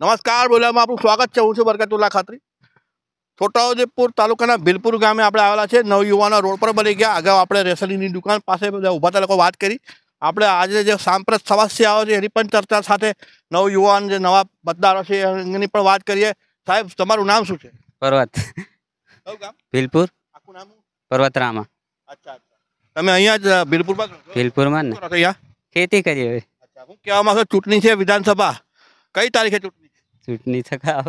નમસ્કાર બોલ્યામાં આપણું સ્વાગત છે હું છું બરકતુલ્લા છોટા ઉદેપુર તાલુકાના ભીલપુર ગામે આપણે આવેલા છે નવયુવાનો રોડ પર બની ગયા અગાઉ આપણે રેશનિંગની દુકાન પાસે બધા ઊભા હતા લોકો વાત કરી આપણે આજે જે સાંપ્રત આવે છે એની પણ ચર્ચા સાથે નવયુવાન જે નવા મતદારો છે એની પણ વાત કરીએ સાહેબ તમારું નામ શું છે પર્વત ભીલપુર આખું નામ પર્વત રામા અચ્છા તમે અહીંયા જ ભીલપુરમાં ભીલપુરમાં ખેતી કરી હવે શું કહેવા માંગો ચૂંટણી છે વિધાનસભા કઈ તારીખે ચૂંટણી ચૂંટણી થકા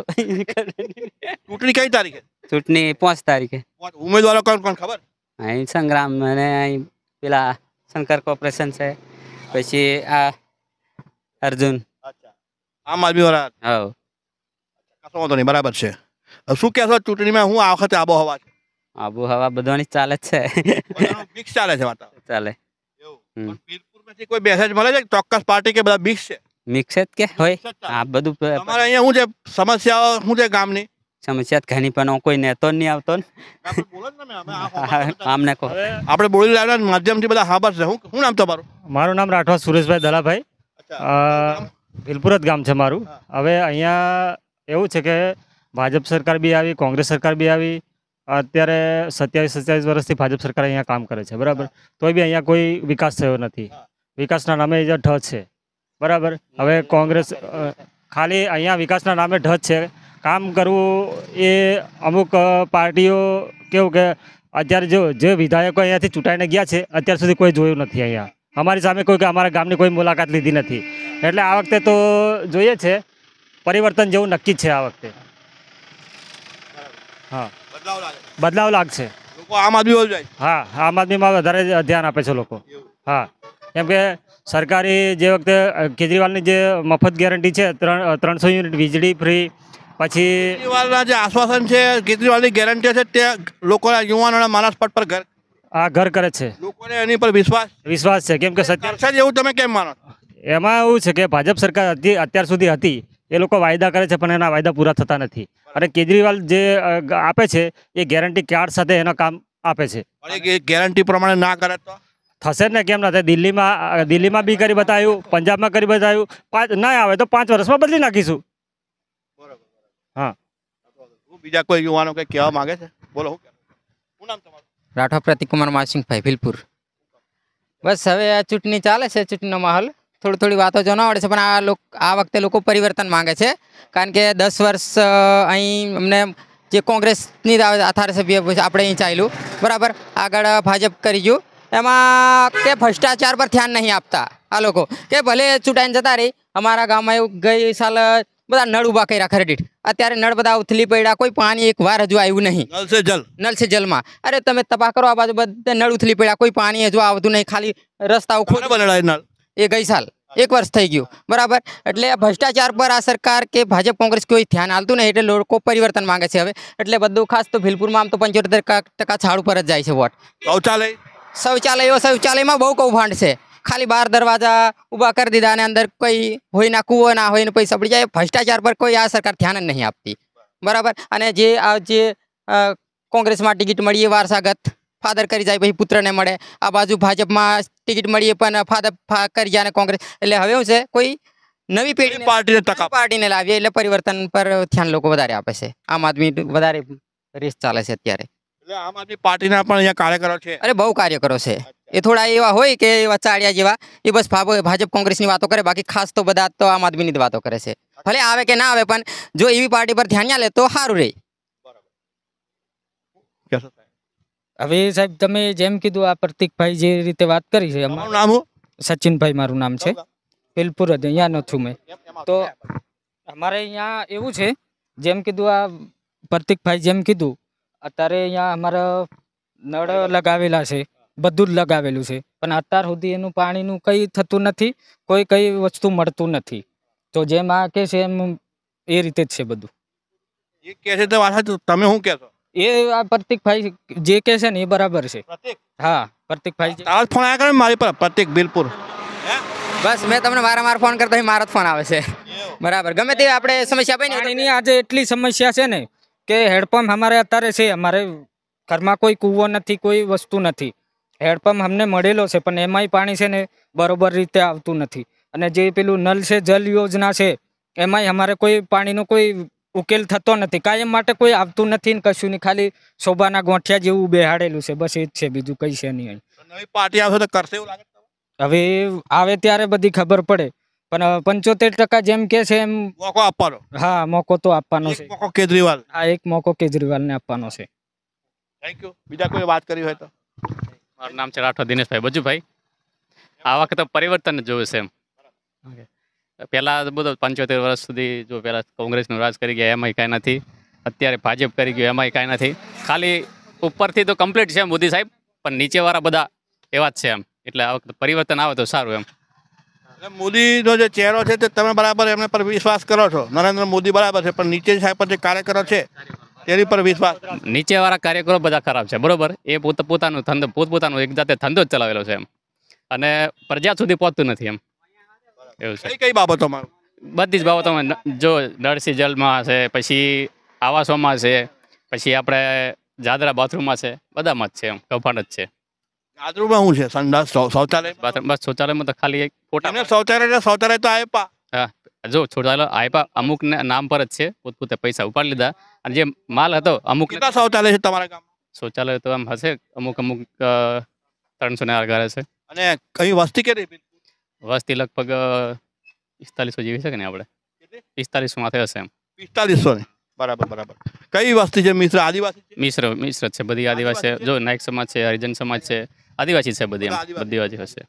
ચૂંટણી કઈ તારીખે ચૂંટણી પાંચ તારીખે ઉમેદવારો કોણ કોણ ખબર અહીં સંગ્રામ અને અહીં પેલા શંકર કોર્પોરેશન છે પછી આ અર્જુન આમ આદમી વાળા હા કશો વાંધો નહીં બરાબર છે શું કહેશો ચૂંટણીમાં હું આ વખતે આબોહવા છે આબોહવા બધાની ચાલે છે મિક્સ ચાલે છે વાતાવરણ ચાલે એવું વીરપુરમાંથી કોઈ મેસેજ મળે છે ચોક્કસ પાર્ટી કે બધા મિક્સ છે મિક્સ કે હોય આ બધું તમારે અહીંયા શું છે સમસ્યાઓ શું છે ગામની સમસ્યા ઘણી પણ કોઈ નેતો નહીં આવતો ને આમને કહો આપણે બોલી લાવના માધ્યમથી બધા હા છે હું શું નામ તમારું મારું નામ રાઠવા સુરેશભાઈ દલાભાઈ ભીલપુરત ગામ છે મારું હવે અહીંયા એવું છે કે ભાજપ સરકાર બી આવી કોંગ્રેસ સરકાર બી આવી અત્યારે સત્યાવીસ સત્યાવીસ વર્ષથી ભાજપ સરકાર અહીંયા કામ કરે છે બરાબર તોય બી અહીંયા કોઈ વિકાસ થયો નથી વિકાસના નામે જે ઠ છે બરાબર હવે કોંગ્રેસ ખાલી અહીંયા વિકાસના નામે ઢચ છે કામ કરવું એ અમુક પાર્ટીઓ કેવું કે અત્યારે જો જે વિધાયકો અહીંયાથી ચૂંટાઈને ગયા છે અત્યાર સુધી કોઈ જોયું નથી અહીંયા અમારી સામે કોઈ કે અમારા ગામની કોઈ મુલાકાત લીધી નથી એટલે આ વખતે તો જોઈએ છે પરિવર્તન જેવું નક્કી છે આ વખતે હા બદલાવ લાગશે આમ આદમી હા આમ આદમીમાં વધારે ધ્યાન આપે છે લોકો હા કેમ કે સરકારે જે વખતે કેજરીવાલની જે મફત ગેરંટી છે ત્રણ ત્રણસો યુનિટ વીજળી ફ્રી પછી કેજરીવાલના જે આશ્વાસન છે કેજરીવાલની ગેરંટી છે તે લોકોના યુવાનોના માનસપટ પર ઘર આ ઘર કરે છે લોકોને એની પર વિશ્વાસ વિશ્વાસ છે કેમ કે સત્ય એવું તમે કેમ માનો એમાં એવું છે કે ભાજપ સરકાર હતી અત્યાર સુધી હતી એ લોકો વાયદા કરે છે પણ એના વાયદા પૂરા થતા નથી અને કેજરીવાલ જે આપે છે એ ગેરંટી કાર્ડ સાથે એના કામ આપે છે ગેરંટી પ્રમાણે ના કરે તો થશે જ ને કેમ ના થાય દિલ્હીમાં દિલ્હીમાં બી કરી બતાવ્યું પંજાબમાં કરી બતાવ્યું પાંચ ના આવે તો પાંચ વર્ષમાં બદલી નાખીશું હા બીજા કોઈ યુવાનો કંઈ કહેવા માગે છે બોલો શું પ્રતિક કુમાર રાઠવા પ્રતિકુમાર માસિંગભાઈ ભીલપુર બસ હવે આ ચૂંટણી ચાલે છે ચૂંટણીનો માહોલ થોડી થોડી વાતો જણાવડે છે પણ આ લોકો આ વખતે લોકો પરિવર્તન માગે છે કારણ કે દસ વર્ષ અહીં અમને જે કોંગ્રેસની આથાર સભ્ય આપણે અહીં ચાલ્યું બરાબર આગળ ભાજપ કરી ગયું એમાં કે ભ્રષ્ટાચાર પર ધ્યાન નહીં આપતા આ લોકો કે ભલે ચૂંટાઈને જતા રહી અમારા ગામમાં એવું ગઈ સાલ બધા નળ ઊભા કર્યા ક્રેડિટ અત્યારે નળ બધા ઉથલી પડ્યા કોઈ પાણી એક વાર હજુ આવ્યું નહીં નલ સે જલ નલ જલમાં અરે તમે તપા કરો આ બાજુ બધા નળ ઉથલી પડ્યા કોઈ પાણી હજુ આવતું નહીં ખાલી રસ્તા ખોટા નળ એ ગઈ સાલ એક વર્ષ થઈ ગયું બરાબર એટલે ભ્રષ્ટાચાર પર આ સરકાર કે ભાજપ કોંગ્રેસ કોઈ ધ્યાન આલતું નહીં એટલે લોકો પરિવર્તન માંગે છે હવે એટલે બધું ખાસ તો ભીલપુરમાં આમ તો પંચોતેર ટકા છાડ ઉપર જ જાય છે વોટ શૌચાલય શૌચાલયો શૌચાલયમાં બહુ કૌભાંડ છે ખાલી બહાર દરવાજા ઊભા કરી દીધા અને અંદર કોઈ હોય ના કૂવો ના હોય ને પૈસા પડી જાય ભ્રષ્ટાચાર પર કોઈ આ સરકાર ધ્યાન જ નહીં આપતી બરાબર અને જે આ જે કોંગ્રેસમાં ટિકિટ મળીએ વારસાગત ફાધર કરી જાય પછી પુત્રને મળે આ બાજુ ભાજપમાં ટિકિટ મળીએ પણ ફાધર કરી જાય કોંગ્રેસ એટલે હવે શું છે કોઈ નવી પેઢી પાર્ટીને પાર્ટીને લાવીએ એટલે પરિવર્તન પર ધ્યાન લોકો વધારે આપે છે આમ આદમી વધારે રેસ ચાલે છે અત્યારે એ આમ આદમી પાર્ટીના પણ અહીંયા કાર્યકરો છે અરે બહુ કાર્યકરો છે એ થોડા એવા હોય કે એવા ચાળિયા જેવા એ બસ ફાવે ભાજપ કોંગ્રેસની વાત કરે બાકી ખાસ તો બદત તો આમ આદમીની વાત કરે છે ભલે આવે કે ના આવે પણ જો એવી પાર્ટી પર ધ્યાન લે તો હારું રે બરાબર કેસસ સાહેબ તમે જેમ કીધું આ પ્રતિકભાઈ જે રીતે વાત કરી છે મારું નામ સચિનભાઈ મારું નામ છે ફિલપુરથી અહીંયા નો છું મે તો અમારે અહીંયા એવું છે જેમ કીધું આ પ્રતિકભાઈ જેમ કીધું અત્યારે અહીંયા અમારા નળ લગાવેલા છે બધું જ લગાવેલું છે પણ અત્યાર સુધી એનું પાણીનું કંઈ થતું નથી કોઈ કંઈ વસ્તુ મળતું નથી તો જેમ આ કે છે એમ એ રીતે જ છે બધું એ કહે છે તો તમે શું કહેશો એ આ પ્રતિકભાઈ જે કહે છે ને એ બરાબર છે હા પ્રતિકભાઈ તારો ફોન આવ્યા કરે મારી પર પ્રતિક બિલપુર બસ મેં તમને મારા વારંવાર ફોન કરતા મારા જ ફોન આવે છે બરાબર ગમે તે આપણે સમસ્યા ભાઈ આજે એટલી સમસ્યા છે ને કે હેડપંપ અમારે અત્યારે છે અમારે ઘરમાં કોઈ કૂવો નથી કોઈ વસ્તુ નથી હેડપંપ અમને મળેલો છે પણ એમાંય પાણી છે ને બરોબર રીતે આવતું નથી અને જે પેલું નલ છે જલ યોજના છે એમાંય અમારે કોઈ પાણીનો કોઈ ઉકેલ થતો નથી કાયમ માટે કોઈ આવતું નથી ને કશું નહીં ખાલી શોભાના ગોઠિયા જેવું બેહાડેલું છે બસ એ જ છે બીજું કઈ છે નહીં પાર્ટી આવશે તો કરશે હવે આવે ત્યારે બધી ખબર પડે પણ પંચોતેર ટકા જેમ કે છે એમ મોકો આપવાનો હા મોકો તો આપવાનો છે મોકો કેજરીવાલ હા એક મોકો કેજરીવાલને આપવાનો છે થેન્ક યુ બીજા કોઈ વાત કરી હોય તો મારું નામ છે રાઠોડ દિનેશભાઈ બજુભાઈ આ વખતે પરિવર્તન જોયું છે એમ પહેલાં બધો પંચોતેર વર્ષ સુધી જો પહેલાં કોંગ્રેસનું રાજ કરી ગયા એમાંય કઈ નથી અત્યારે ભાજપ કરી ગયું એમાંય કાંઈ નથી ખાલી ઉપરથી તો કમ્પ્લીટ છે મોદી સાહેબ પણ નીચેવાળા બધા એવા જ છે એમ એટલે આ વખતે પરિવર્તન આવે તો સારું એમ મોદીનો જે ચહેરો છે તે તમે બરાબર એમને પર વિશ્વાસ કરો છો નરેન્દ્ર મોદી બરાબર છે પણ નીચે સાહેબ પર જે કાર્યકરો છે તેની પર વિશ્વાસ નીચેવાળા કાર્યકરો બધા ખરાબ છે બરાબર એ પોત પોતાનું ધંધો પોતપોતાનું એક જાતે ધંધો જ ચલાવેલો છે એમ અને પ્રજા સુધી પહોંચતું નથી એમ એવું છે કઈ બાબતોમાં બધી જ બાબતોમાં જો નરસિંહ જલમાં છે પછી આવાસોમાં છે પછી આપણે જાદરા બાથરૂમમાં છે બધામાં જ છે એમ કૌભાંડ જ છે ગાદરુમાં શું છે સંડાસ શૌચાલય બાથરૂમ બસ શૌચાલયમાં તો ખાલી એક ફોટા એમને શૌચાલય શૌચાલય તો આપ્યા હા જો શૌચાલય આપ્યા અમુક નામ પર જ છે પોતપોતે પૈસા ઉપાડી લીધા અને જે માલ હતો અમુક શૌચાલય છે તમારા ગામ શૌચાલય તો આમ હશે અમુક અમુક ત્રણસો ને આગારે છે અને કઈ વસ્તી કેટલી વસ્તી લગભગ પિસ્તાલીસો જેવી છે કે ને આપણે પિસ્તાલીસો માથે હશે એમ પિસ્તાલીસો ને બરાબર બરાબર કઈ વસ્તી છે મિશ્ર આદિવાસી મિશ્ર મિશ્ર છે બધી આદિવાસી જો નાયક સમાજ છે હરિજન સમાજ છે આદિવાસી છે બધી બધી આદિવાસી હશે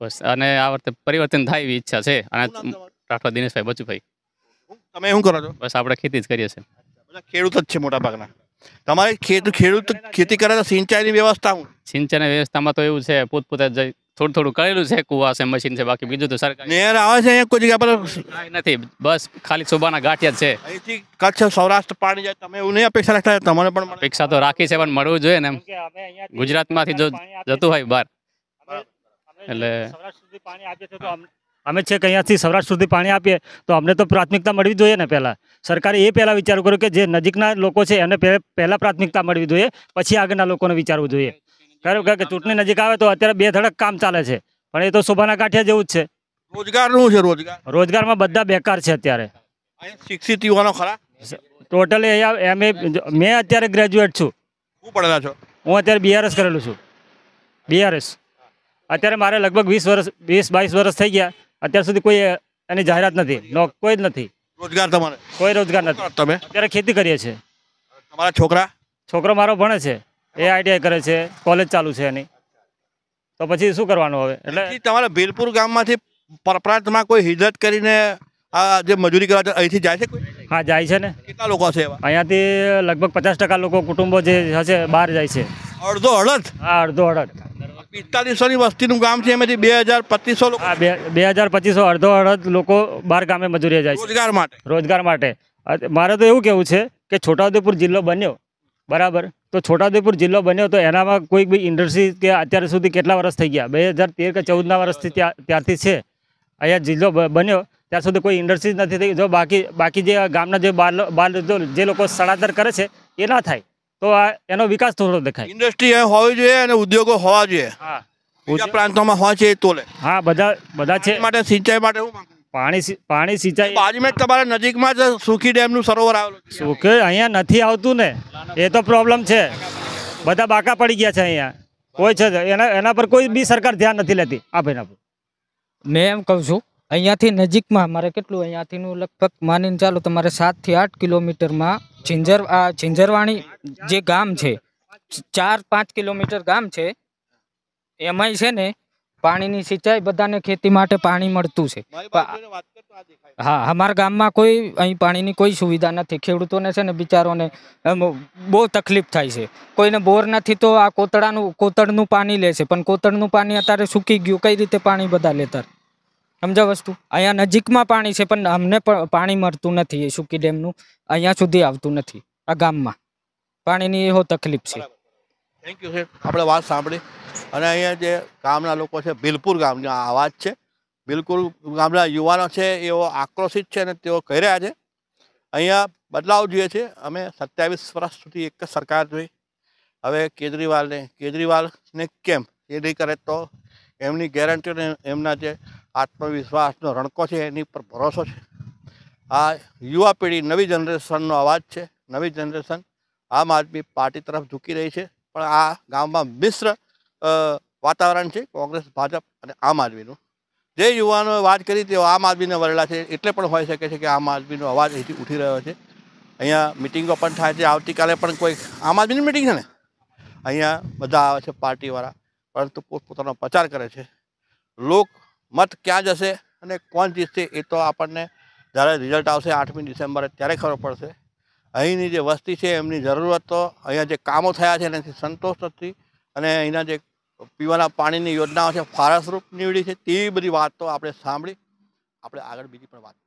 બસ અને આ વખતે પરિવર્તન થાય એવી ઈચ્છા છે અને રાઠવા દિનેશભાઈ બચુભાઈ તમે શું કરો છો બસ આપણે ખેતી જ કરીએ છીએ ખેડૂત જ છે મોટા ભાગના તમારે ખેડૂત ખેડૂત ખેતી કરે તો સિંચાઈની વ્યવસ્થા સિંચાઈની વ્યવસ્થામાં તો એવું છે પોતપોતે જ થોડું થોડું કરેલું છે કુવા છે મશીન છે બાકી બીજું તો સરકાર નેર આવે છે અહીંયા કોઈ જગ્યા પર નથી બસ ખાલી સુબાના ગાંઠિયા છે અહીંથી કચ્છ સૌરાષ્ટ્ર પાણી જાય તમે એવું નહીં અપેક્ષા રાખતા તમારે પણ અપેક્ષા તો રાખી છે પણ મળવું જોઈએ ને એમ ગુજરાતમાંથી જો જતું હોય બહાર એટલે પાણી આપે છે તો અમે છેક અહીંયાથી સૌરાષ્ટ્ર સુધી પાણી આપીએ તો અમને તો પ્રાથમિકતા મળવી જોઈએ ને પહેલાં સરકારે એ પહેલાં વિચારવું કર્યો કે જે નજીકના લોકો છે એને પહેલાં પ્રાથમિકતા મળવી જોઈએ પછી આગળના લોકોને વિચારવું જોઈએ કારણ કે ચૂંટણી નજીક આવે તો અત્યારે બે ધડક કામ ચાલે છે પણ એ તો શોભાના કાંઠિયા જેવું જ છે રોજગારનું છે રોજગાર રોજગારમાં બધા બેકાર છે અત્યારે શિક્ષિત યુવાનો ખરા ટોટલી અહીંયા એમ મેં અત્યારે ગ્રેજ્યુએટ છું હું પડેલા છો હું અત્યારે બીઆરએસ કરેલું છું બીઆરએસ અત્યારે મારે લગભગ વીસ વર્ષ વીસ બાવીસ વર્ષ થઈ ગયા અત્યાર સુધી કોઈ એની જાહેરાત નથી કોઈ જ નથી રોજગાર તમારે કોઈ રોજગાર નથી તમે અત્યારે ખેતી કરીએ છીએ તમારા છોકરા છોકરો મારો ભણે છે એ આઈટીઆઈ કરે છે કોલેજ ચાલુ છે એની તો પછી શું કરવાનું હવે એટલે તમારા ભીલપુર ગામમાંથી પ્રાંતમાં કોઈ હિજરત કરીને આ જે મજૂરી કરવા અહીંથી જાય છે હા જાય છે ને કેટલા લોકો છે અહીંયાથી લગભગ પચાસ ટકા લોકો કુટુંબો જે હશે બહાર જાય છે અડધો અડધ હા અડધો અડધ પિસ્તાલીસોની વસ્તીનું ગામ છે એમાંથી બે હજાર પચીસો લોકો બે હજાર પચીસો અડધો અડધ લોકો બહાર ગામે મજૂરી જાય છે રોજગાર માટે રોજગાર માટે મારે તો એવું કેવું છે કે છોટાઉદેપુર જિલ્લો બન્યો બરાબર તો છોટાઉદેપુર જિલ્લો બન્યો તો એનામાં કોઈક બી ઇન્ડસ્ટ્રી કે અત્યાર સુધી કેટલા વર્ષ થઈ ગયા બે હજાર તેર કે ચૌદના વર્ષથી ત્યારથી છે અહીંયા જિલ્લો બન્યો ત્યાં સુધી કોઈ ઇન્ડસ્ટ્રી નથી થઈ જો બાકી બાકી જે ગામના જે બાલ બાલ જે લોકો સ્થળાંતર કરે છે એ ના થાય તો આ એનો વિકાસ થોડો દેખાય ઇન્ડસ્ટ્રી હોવી જોઈએ અને ઉદ્યોગો હોવા જોઈએ હા પ્રાંતોમાં હોય છે તોલે હા બધા બધા છે માટે સિંચાઈ માટે પાણી પાણી સિંચાઈ બાજુમાં તમારે નજીકમાં જ સુખી ડેમનું સરોવર આવેલું સુખે અહીંયા નથી આવતું ને એ તો પ્રોબ્લેમ છે બધા બાકા પડી ગયા છે અહીંયા કોઈ છે એના એના પર કોઈ બી સરકાર ધ્યાન નથી લેતી આ ભાઈના પર મેં એમ કહું છું અહીંયાથી નજીકમાં મારે કેટલું અહીંયાથીનું લગભગ માનીને ચાલો તમારે સાતથી આઠ કિલોમીટરમાં ઝિંઝર આ ઝિંઝરવાણી જે ગામ છે ચાર પાંચ કિલોમીટર ગામ છે એમાંય છે ને પાણીની સિંચાઈ બધાને ખેતી માટે પાણી મળતું છે હા અમારા ગામમાં કોઈ અહીં પાણીની કોઈ સુવિધા નથી ખેડૂતોને છે ને બિચારોને બહુ તકલીફ થાય છે કોઈને બોર નથી તો આ કોતળાનું કોતળનું પાણી લે છે પણ કોતળનું પાણી અત્યારે સૂકી ગયું કઈ રીતે પાણી બધા લેતા સમજા વસ્તુ અહીંયા નજીકમાં પાણી છે પણ અમને પાણી મળતું નથી એ સુકી ડેમનું અહીંયા સુધી આવતું નથી આ ગામમાં પાણીની એવો તકલીફ છે થેન્ક યુ સર આપણે વાત સાંભળી અને અહીંયા જે ગામના લોકો છે બિલપુર ગામના અવાજ છે બિલકુલ ગામના યુવાનો છે એઓ આક્રોશિત છે અને તેઓ કહી રહ્યા છે અહીંયા બદલાવ જોઈએ છે અમે સત્યાવીસ વર્ષ સુધી એક જ સરકાર જોઈ હવે કેજરીવાલને કેજરીવાલને કેમ એ નહીં કરે તો એમની ગેરંટી અને એમના જે આત્મવિશ્વાસનો રણકો છે એની પર ભરોસો છે આ યુવા પેઢી નવી જનરેશનનો અવાજ છે નવી જનરેશન આમ આદમી પાર્ટી તરફ ઝૂકી રહી છે પણ આ ગામમાં મિશ્ર વાતાવરણ છે કોંગ્રેસ ભાજપ અને આમ આદમીનું જે યુવાનોએ વાત કરી તેઓ આમ આદમીને વરેલા છે એટલે પણ હોઈ શકે છે કે આમ આદમીનો અવાજ અહીંથી ઉઠી રહ્યો છે અહીંયા મિટિંગો પણ થાય છે આવતીકાલે પણ કોઈ આમ આદમીની મિટિંગ છે ને અહીંયા બધા આવે છે પાર્ટીવાળા પરંતુ પોતપોતાનો પ્રચાર કરે છે લોક મત ક્યાં જશે અને કોણ જીતશે એ તો આપણને જ્યારે રિઝલ્ટ આવશે આઠમી ડિસેમ્બરે ત્યારે ખબર પડશે અહીંની જે વસ્તી છે એમની જરૂરતો અહીંયા જે કામો થયા છે એનાથી સંતોષ નથી અને અહીંના જે પીવાના પાણીની યોજનાઓ છે ફારસરૂપ નીવડી છે તે બધી વાતો આપણે સાંભળી આપણે આગળ બીજી પણ વાત